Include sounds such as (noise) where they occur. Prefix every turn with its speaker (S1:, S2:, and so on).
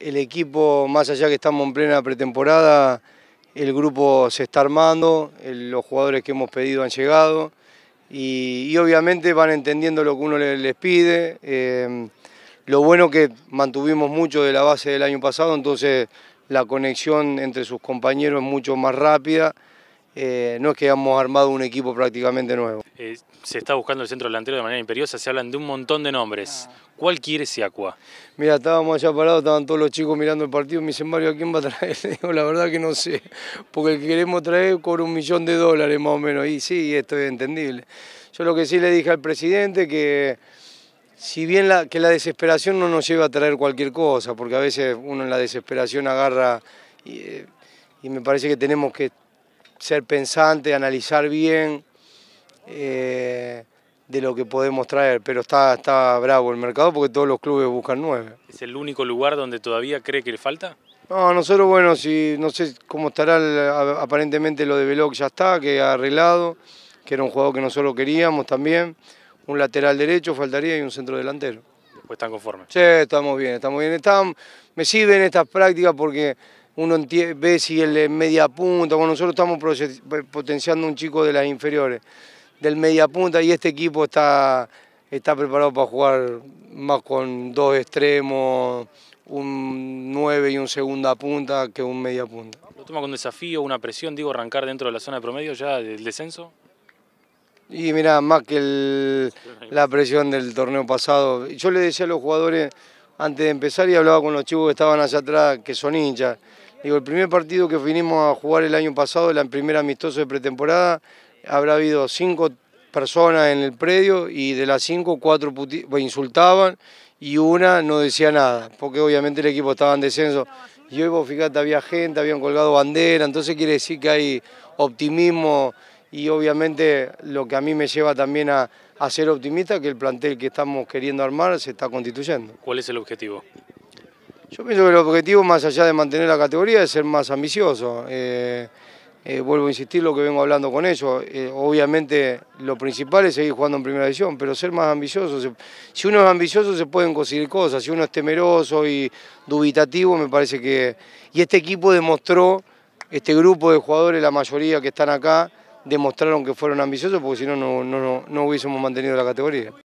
S1: El, equipo, más allá que estamos en plena pretemporada, el grupo se está armando, los jugadores que hemos pedido han llegado y, obviamente van entendiendo lo que uno les, pide. Eh, lo bueno que mantuvimos mucho de la base del año pasado, entonces la conexión entre sus compañeros es mucho más rápida. Eh, no es que hemos armado un equipo prácticamente nuevo. Eh, se
S2: está buscando el centro delantero de manera imperiosa, se hablan de un montón de nombres. Ah. ¿Cuál quiere Siacua?
S1: Mira, estábamos allá parados, estaban todos los chicos mirando el partido, me dicen, Mario, ¿a quién va a traer? (laughs) la verdad que no sé, porque el que queremos traer cobra un millón de dólares más o menos, y sí, esto es entendible. Yo lo que sí le dije al presidente que si bien la, que la desesperación no nos lleva a traer cualquier cosa, porque a veces uno en la desesperación agarra... y eh, me parece que tenemos que ser pensante, analizar bien eh, de lo que podemos traer. Pero está, está bravo el mercado porque todos los clubes buscan nueve.
S2: ¿Es el único lugar donde todavía cree que le falta?
S1: No, nosotros, bueno, si no sé cómo estará, aparentemente lo de Veloc ya está, que ha arreglado, que era un jugador que nosotros queríamos también. Un lateral derecho faltaría y un centro delantero. están conformes. Sí, estamos bien, estamos bien. me sirven estas prácticas porque uno ve si el eh, media punta, bueno, nosotros estamos potenciando un chico de las inferiores, del media punta y este equipo está, está preparado para jugar más con dos extremos, un 9 y un segunda punta que un media punta.
S2: ¿Lo toma con desafío, una presión, digo, arrancar dentro de la zona de promedio ya del descenso?
S1: Y mira, más que la presión del torneo pasado. Yo le decía a los jugadores antes de empezar y hablaba con los chicos que estaban allá atrás, que son hinchas. Digo, el primer partido que vinimos a jugar el año pasado, el primer amistoso de pretemporada, habrá habido cinco personas en el predio y de las cinco, cuatro pues, insultaban y una no decía nada, porque obviamente el equipo estaba en descenso. Y hoy vos fíjate, había gente, habían colgado bandera, entonces quiere decir que hay optimismo y obviamente lo que a mí me lleva también a, ser optimista, que el plantel que estamos queriendo armar se está constituyendo.
S2: ¿Cuál es el objetivo?
S1: Yo pienso que el objetivo, más allá de mantener la categoría, es ser más ambicioso. Eh, eh, vuelvo a insistir lo que vengo hablando con ellos. Eh, obviamente lo principal es seguir jugando en primera división, pero ser más ambicioso. si uno es ambicioso se pueden conseguir cosas, si uno es temeroso y dubitativo me parece que... Y este equipo demostró, este grupo de jugadores, la mayoría que están acá, demostraron que fueron ambiciosos porque si no, no, no, no hubiésemos mantenido la categoría.